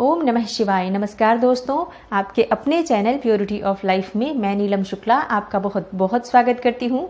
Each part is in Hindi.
ओम नमः शिवाय नमस्कार दोस्तों आपके अपने चैनल प्योरिटी ऑफ लाइफ में मैं नीलम शुक्ला आपका बहुत बहुत स्वागत करती हूँ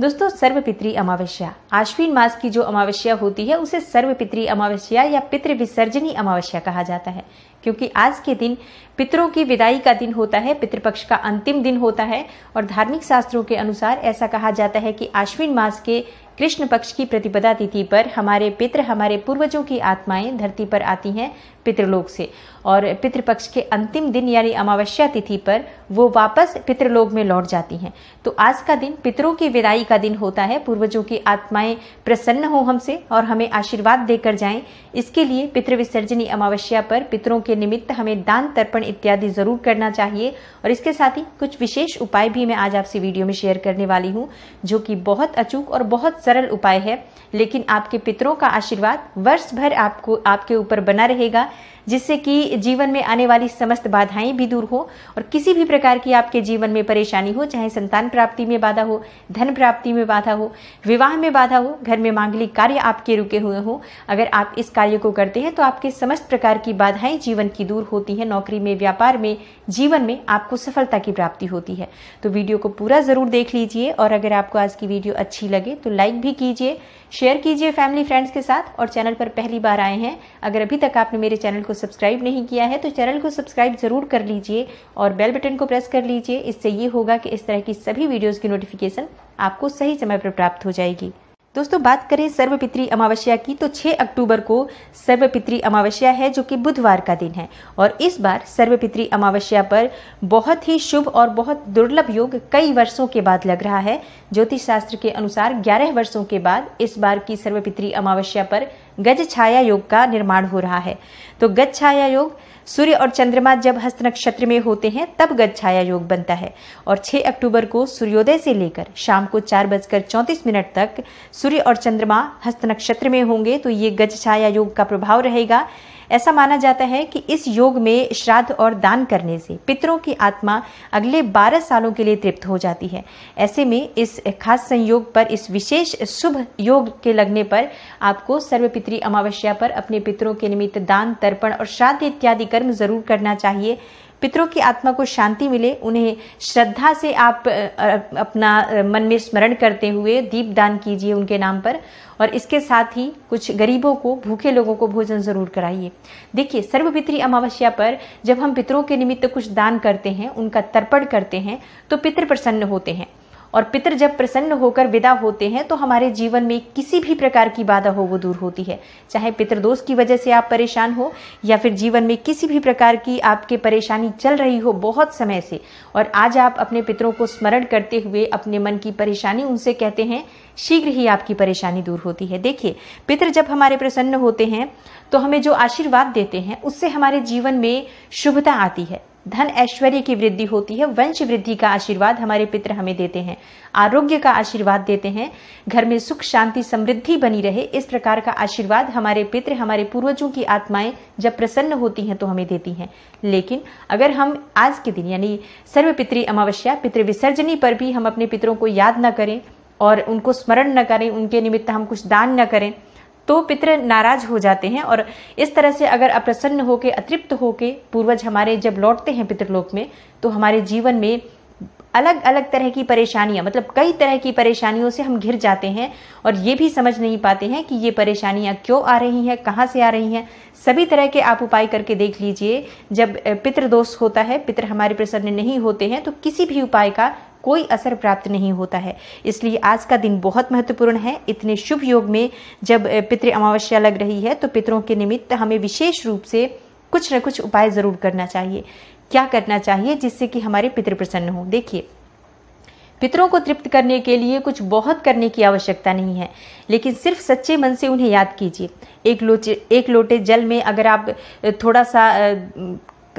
दोस्तों सर्वपित्री अमावस्या आश्विन मास की जो अमावस्या होती है उसे सर्वपित्री अमावस्या या पितृ विसर्जनी अमावस्या कहा जाता है क्योंकि आज के दिन पितरों की विदाई का दिन होता है पितृपक्ष का अंतिम दिन होता है और धार्मिक शास्त्रों के अनुसार ऐसा कहा जाता है कि आश्विन मास के कृष्ण पक्ष की प्रतिपदा तिथि पर हमारे पितृ हमारे पूर्वजों की आत्माएं धरती पर आती हैं पितृलोक से और पितृपक्ष के अंतिम दिन यानी अमावस्या तिथि पर वो वापस पितृलोक में लौट जाती हैं तो आज का दिन पितरों की विदाई का दिन होता है पूर्वजों की आत्माएं प्रसन्न हो हमसे और हमें आशीर्वाद देकर जाएं इसके लिए पितृविसर्जनी अमावस्या पर पितरों के निमित्त हमें दान तर्पण इत्यादि जरूर करना चाहिए और इसके साथ ही कुछ विशेष उपाय भी मैं आज आपसे वीडियो में शेयर करने वाली हूँ जो कि बहुत अचूक और बहुत सरल उपाय है लेकिन आपके पितरों का आशीर्वाद वर्ष भर आपको आपके ऊपर बना रहेगा जिससे कि जीवन में आने वाली समस्त बाधाएं भी दूर हो और किसी भी प्रकार की आपके जीवन में परेशानी हो चाहे संतान प्राप्ति में बाधा हो धन प्राप्ति में बाधा हो विवाह में बाधा हो घर में मांगलिक कार्य आपके रुके हुए हो अगर आप इस कार्य को करते हैं तो आपके समस्त प्रकार की बाधाएं जीवन की दूर होती हैं नौकरी में व्यापार में जीवन में आपको सफलता की प्राप्ति होती है तो वीडियो को पूरा ज़रूर देख लीजिए और अगर आपको आज की वीडियो अच्छी लगे तो लाइक लाइक भी कीजिए शेयर कीजिए फैमिली फ्रेंड्स के साथ और चैनल पर पहली बार आए हैं अगर अभी तक आपने मेरे चैनल को सब्सक्राइब नहीं किया है तो चैनल को सब्सक्राइब ज़रूर कर लीजिए और बेल बटन को प्रेस कर लीजिए इससे ये होगा कि इस तरह की सभी वीडियोज़ की नोटिफिकेशन आपको सही समय पर प्राप्त हो जाएगी दोस्तों बात करें सर्वपित्री अमावस्या की तो 6 अक्टूबर को सर्वपित्री अमावस्या है जो कि बुधवार का दिन है और इस बार सर्वपित्री अमावस्या पर बहुत ही शुभ और बहुत दुर्लभ योग कई वर्षों के बाद लग रहा है ज्योतिष शास्त्र के अनुसार 11 वर्षों के बाद इस बार की सर्वपित्री अमावस्या पर गज छाया योग का निर्माण हो रहा है तो गज छाया योग सूर्य और चंद्रमा जब हस्त नक्षत्र में होते हैं तब गज छाया योग बनता है और 6 अक्टूबर को सूर्योदय से लेकर शाम को चार बजकर चौंतीस मिनट तक सूर्य और चंद्रमा हस्त नक्षत्र में होंगे तो ये गज छाया योग का प्रभाव रहेगा ऐसा माना जाता है कि इस योग में श्राद्ध और दान करने से पितरों की आत्मा अगले 12 सालों के लिए तृप्त हो जाती है ऐसे में इस खास संयोग पर इस विशेष शुभ योग के लगने पर आपको सर्व पितृ अमावस्या पर अपने पितरों के निमित्त दान तर्पण और श्राद्ध इत्यादि कर्म जरूर करना चाहिए पितरों की आत्मा को शांति मिले उन्हें श्रद्धा से आप अपना मन में स्मरण करते हुए दीप दान कीजिए उनके नाम पर और इसके साथ ही कुछ गरीबों को भूखे लोगों को भोजन ज़रूर कराइए देखिए सर्वपितरी अमावस्या पर जब हम पितरों के निमित्त कुछ दान करते हैं उनका तर्पण करते हैं तो पितृ प्रसन्न होते हैं और पितर जब प्रसन्न होकर विदा होते हैं तो हमारे जीवन में किसी भी प्रकार की बाधा हो वो दूर होती है चाहे पितृदोष की वजह से आप परेशान हो या फिर जीवन में किसी भी प्रकार की आपके परेशानी चल रही हो बहुत समय से और आज आप अपने पितरों को स्मरण करते हुए अपने मन की परेशानी उनसे कहते हैं शीघ्र ही आपकी परेशानी दूर होती है देखिए पितर जब हमारे प्रसन्न होते हैं तो हमें जो आशीर्वाद देते हैं उससे हमारे जीवन में शुभता आती है धन ऐश्वर्य की वृद्धि होती है वंश वृद्धि का आशीर्वाद हमारे पितर हमें देते हैं आरोग्य का आशीर्वाद देते हैं घर में सुख शांति समृद्धि बनी रहे इस प्रकार का आशीर्वाद हमारे पितर हमारे पूर्वजों की आत्माएं जब प्रसन्न होती हैं तो हमें देती हैं लेकिन अगर हम आज के दिन यानी सर्व पितृ अमावस्या पितृ विसर्जनी पर भी हम अपने पितरों को याद न करें और उनको स्मरण न करें उनके निमित्त हम कुछ दान न करें तो पितर नाराज हो जाते हैं और इस तरह से अगर अप्रसन्न होके अतृप्त होके पूर्वज हमारे जब लौटते हैं पितृलोक में तो हमारे जीवन में अलग अलग तरह की परेशानियां मतलब कई तरह की परेशानियों से हम घिर जाते हैं और ये भी समझ नहीं पाते हैं कि ये परेशानियां क्यों आ रही हैं कहाँ से आ रही हैं सभी तरह के आप उपाय करके देख लीजिए जब दोष होता है पितर हमारे प्रसन्न नहीं होते हैं तो किसी भी उपाय का कोई असर प्राप्त नहीं होता है इसलिए आज का दिन बहुत महत्वपूर्ण है इतने शुभ योग में जब पितृ अमावस्या लग रही है तो पितरों के निमित्त हमें विशेष रूप से कुछ न कुछ उपाय ज़रूर करना चाहिए क्या करना चाहिए जिससे कि हमारे पितृ प्रसन्न हों देखिए पितरों को तृप्त करने के लिए कुछ बहुत करने की आवश्यकता नहीं है लेकिन सिर्फ सच्चे मन से उन्हें याद कीजिए एक लोचे एक लोटे जल में अगर आप थोड़ा सा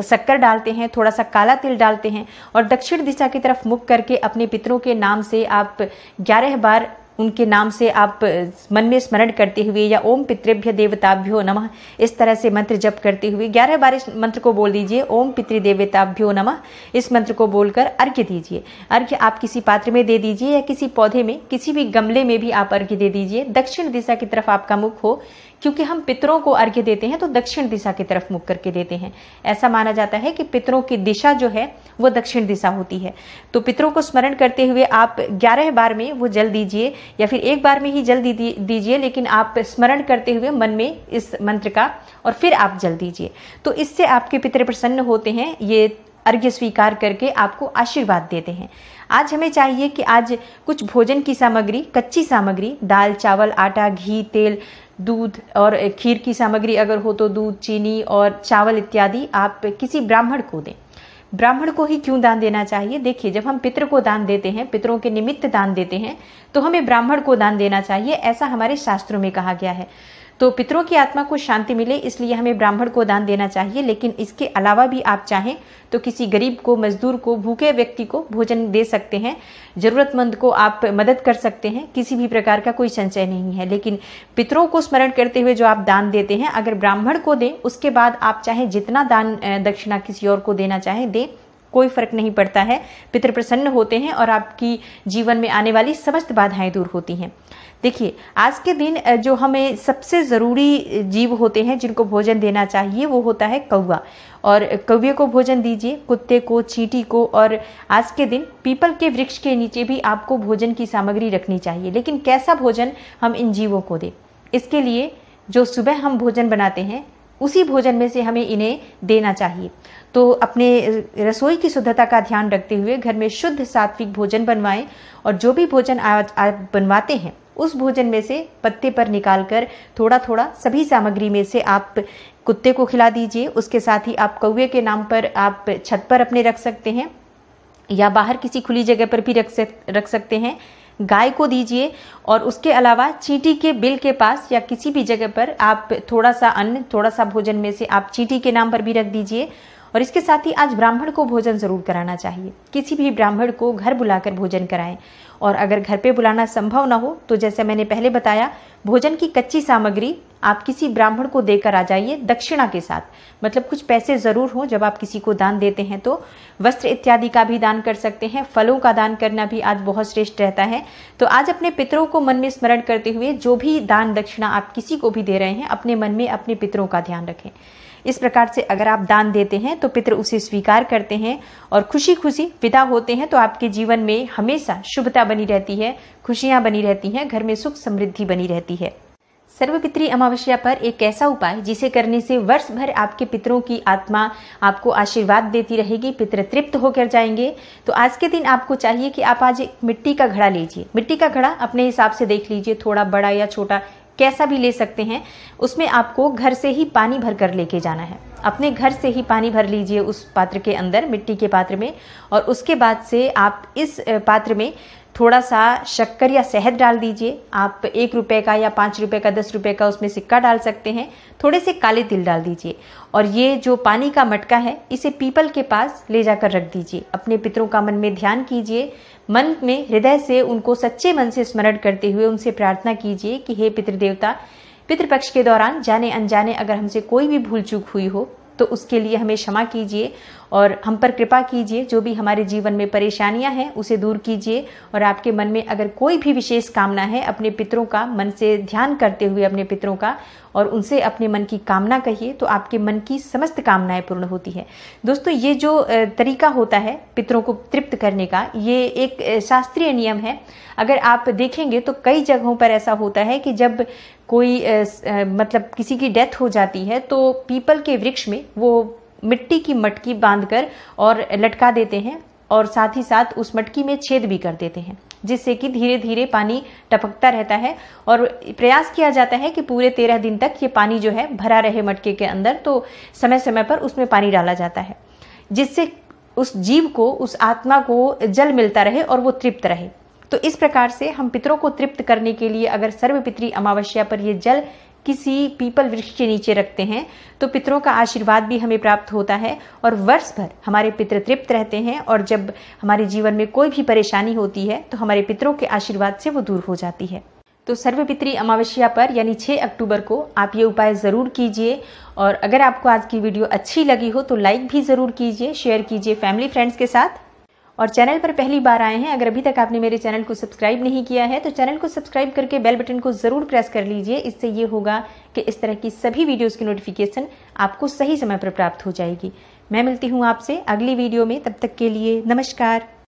शक्कर डालते हैं थोड़ा सा काला तिल डालते हैं और दक्षिण दिशा की तरफ मुख करके अपने पितरों के नाम से आप ग्यारह बार उनके नाम से आप मन में स्मरण करते हुए या ओम पितृभ्य देवताभ्यो नमः इस तरह से मंत्र जप करते हुए ग्यारह बार इस मंत्र को बोल दीजिए ओम पितृ देवताभ्यो नमः इस मंत्र को बोलकर अर्घ्य दीजिए अर्घ्य आप किसी पात्र में दे दीजिए या किसी पौधे में किसी भी गमले में भी आप अर्घ्य दे दीजिए दक्षिण दिशा की तरफ आपका मुख हो क्योंकि हम पितरों को अर्घ्य देते हैं तो दक्षिण दिशा की तरफ मुख करके देते हैं ऐसा माना जाता है कि पितरों की दिशा जो है वो दक्षिण दिशा होती है तो पितरों को स्मरण करते हुए आप ग्यारह बार में वो जल दीजिए या फिर एक बार में ही जल दीजिए लेकिन आप स्मरण करते हुए मन में इस मंत्र का और फिर आप जल दीजिए तो इससे आपके पितर प्रसन्न होते हैं ये अर्घ्य स्वीकार करके आपको आशीर्वाद देते हैं आज हमें चाहिए कि आज कुछ भोजन की सामग्री कच्ची सामग्री दाल चावल आटा घी तेल दूध और खीर की सामग्री अगर हो तो दूध चीनी और चावल इत्यादि आप किसी ब्राह्मण को दें ब्राह्मण को ही क्यों दान देना चाहिए देखिए जब हम पितर को दान देते हैं पितरों के निमित्त दान देते हैं तो हमें ब्राह्मण को दान देना चाहिए ऐसा हमारे शास्त्रों में कहा गया है तो पितरों की आत्मा को शांति मिले इसलिए हमें ब्राह्मण को दान देना चाहिए लेकिन इसके अलावा भी आप चाहें तो किसी गरीब को मजदूर को भूखे व्यक्ति को भोजन दे सकते हैं जरूरतमंद को आप मदद कर सकते हैं किसी भी प्रकार का कोई संचय नहीं है लेकिन पितरों को स्मरण करते हुए जो आप दान देते हैं अगर ब्राह्मण को दें उसके बाद आप चाहे जितना दान दक्षिणा किसी और को देना चाहे दें कोई फर्क नहीं पड़ता है पितर प्रसन्न होते हैं और आपकी जीवन में आने वाली समस्त बाधाएं दूर होती हैं देखिए आज के दिन जो हमें सबसे ज़रूरी जीव होते हैं जिनको भोजन देना चाहिए वो होता है कौवा और कौवे को भोजन दीजिए कुत्ते को चींटी को और आज के दिन पीपल के वृक्ष के नीचे भी आपको भोजन की सामग्री रखनी चाहिए लेकिन कैसा भोजन हम इन जीवों को दें इसके लिए जो सुबह हम भोजन बनाते हैं उसी भोजन में से हमें इन्हें देना चाहिए तो अपने रसोई की शुद्धता का ध्यान रखते हुए घर में शुद्ध सात्विक भोजन बनवाएं और जो भी भोजन आज आप बनवाते हैं उस भोजन में से पत्ते पर निकालकर थोड़ा थोड़ा सभी सामग्री में से आप कुत्ते को खिला दीजिए उसके साथ ही आप कौए के नाम पर आप छत पर अपने रख सकते हैं या बाहर किसी खुली जगह पर भी रख सक रख सकते हैं गाय को दीजिए और उसके अलावा चींटी के बिल के पास या किसी भी जगह पर आप थोड़ा सा अन्न थोड़ा सा भोजन में से आप चींटी के नाम पर भी रख दीजिए और इसके साथ ही आज ब्राह्मण को भोजन जरूर कराना चाहिए किसी भी ब्राह्मण को घर बुलाकर भोजन कराएं और अगर घर पे बुलाना संभव ना हो तो जैसे मैंने पहले बताया भोजन की कच्ची सामग्री आप किसी ब्राह्मण को देकर आ जाइए दक्षिणा के साथ मतलब कुछ पैसे ज़रूर हो जब आप किसी को दान देते हैं तो वस्त्र इत्यादि का भी दान कर सकते हैं फलों का दान करना भी आज बहुत श्रेष्ठ रहता है तो आज अपने पितरों को मन में स्मरण करते हुए जो भी दान दक्षिणा आप किसी को भी दे रहे हैं अपने मन में अपने पितरों का ध्यान रखें इस प्रकार से अगर आप दान देते हैं तो पितृ उसे स्वीकार करते हैं और खुशी खुशी विदा होते हैं तो आपके जीवन में हमेशा शुभता बनी रहती है खुशियाँ बनी रहती हैं घर में सुख समृद्धि बनी रहती है सर्वपित्री अमावस्या पर एक ऐसा उपाय जिसे करने से वर्ष भर आपके पितरों की आत्मा आपको आशीर्वाद देती रहेगी पितर तृप्त होकर जाएंगे तो आज के दिन आपको चाहिए कि आप आज मिट्टी का घड़ा लीजिए मिट्टी का घड़ा अपने हिसाब से देख लीजिए थोड़ा बड़ा या छोटा कैसा भी ले सकते हैं उसमें आपको घर से ही पानी भर कर लेके जाना है अपने घर से ही पानी भर लीजिए उस पात्र के अंदर मिट्टी के पात्र में और उसके बाद से आप इस पात्र में थोड़ा सा शक्कर या शहद डाल दीजिए आप एक रुपये का या पाँच रुपये का दस रुपये का उसमें सिक्का डाल सकते हैं थोड़े से काले तिल डाल दीजिए और ये जो पानी का मटका है इसे पीपल के पास ले जाकर रख दीजिए अपने पितरों का मन में ध्यान कीजिए मन में हृदय से उनको सच्चे मन से स्मरण करते हुए उनसे प्रार्थना कीजिए कि हे पितृदेवता पितृपक्ष के दौरान जाने अनजाने अगर हमसे कोई भी भूल चूक हुई हो तो उसके लिए हमें क्षमा कीजिए और हम पर कृपा कीजिए जो भी हमारे जीवन में परेशानियां हैं उसे दूर कीजिए और आपके मन में अगर कोई भी विशेष कामना है अपने पितरों का मन से ध्यान करते हुए अपने पितरों का और उनसे अपने मन की कामना कहिए तो आपके मन की समस्त कामनाएं पूर्ण होती है दोस्तों ये जो तरीका होता है पितरों को तृप्त करने का ये एक शास्त्रीय नियम है अगर आप देखेंगे तो कई जगहों पर ऐसा होता है कि जब कोई मतलब किसी की डेथ हो जाती है तो पीपल के वृक्ष में वो मिट्टी की मटकी बांधकर और लटका देते हैं और साथ ही साथ उस मटकी में छेद भी कर देते हैं जिससे कि धीरे धीरे पानी टपकता रहता है और प्रयास किया जाता है कि पूरे तेरह दिन तक ये पानी जो है भरा रहे मटके के अंदर तो समय समय पर उसमें पानी डाला जाता है जिससे उस जीव को उस आत्मा को जल मिलता रहे और वो तृप्त रहे तो इस प्रकार से हम पितरों को तृप्त करने के लिए अगर सर्वपित्री अमावस्या पर ये जल किसी पीपल वृक्ष के नीचे रखते हैं तो पितरों का आशीर्वाद भी हमें प्राप्त होता है और वर्ष भर हमारे पितृ तृप्त रहते हैं और जब हमारे जीवन में कोई भी परेशानी होती है तो हमारे पितरों के आशीर्वाद से वो दूर हो जाती है तो सर्वपित्री अमावस्या पर यानी 6 अक्टूबर को आप ये उपाय ज़रूर कीजिए और अगर आपको आज की वीडियो अच्छी लगी हो तो लाइक भी ज़रूर कीजिए शेयर कीजिए फैमिली फ्रेंड्स के साथ और चैनल पर पहली बार आए हैं अगर अभी तक आपने मेरे चैनल को सब्सक्राइब नहीं किया है तो चैनल को सब्सक्राइब करके बेल बटन को ज़रूर प्रेस कर लीजिए इससे ये होगा कि इस तरह की सभी वीडियोज़ की नोटिफिकेशन आपको सही समय पर प्राप्त हो जाएगी मैं मिलती हूँ आपसे अगली वीडियो में तब तक के लिए नमस्कार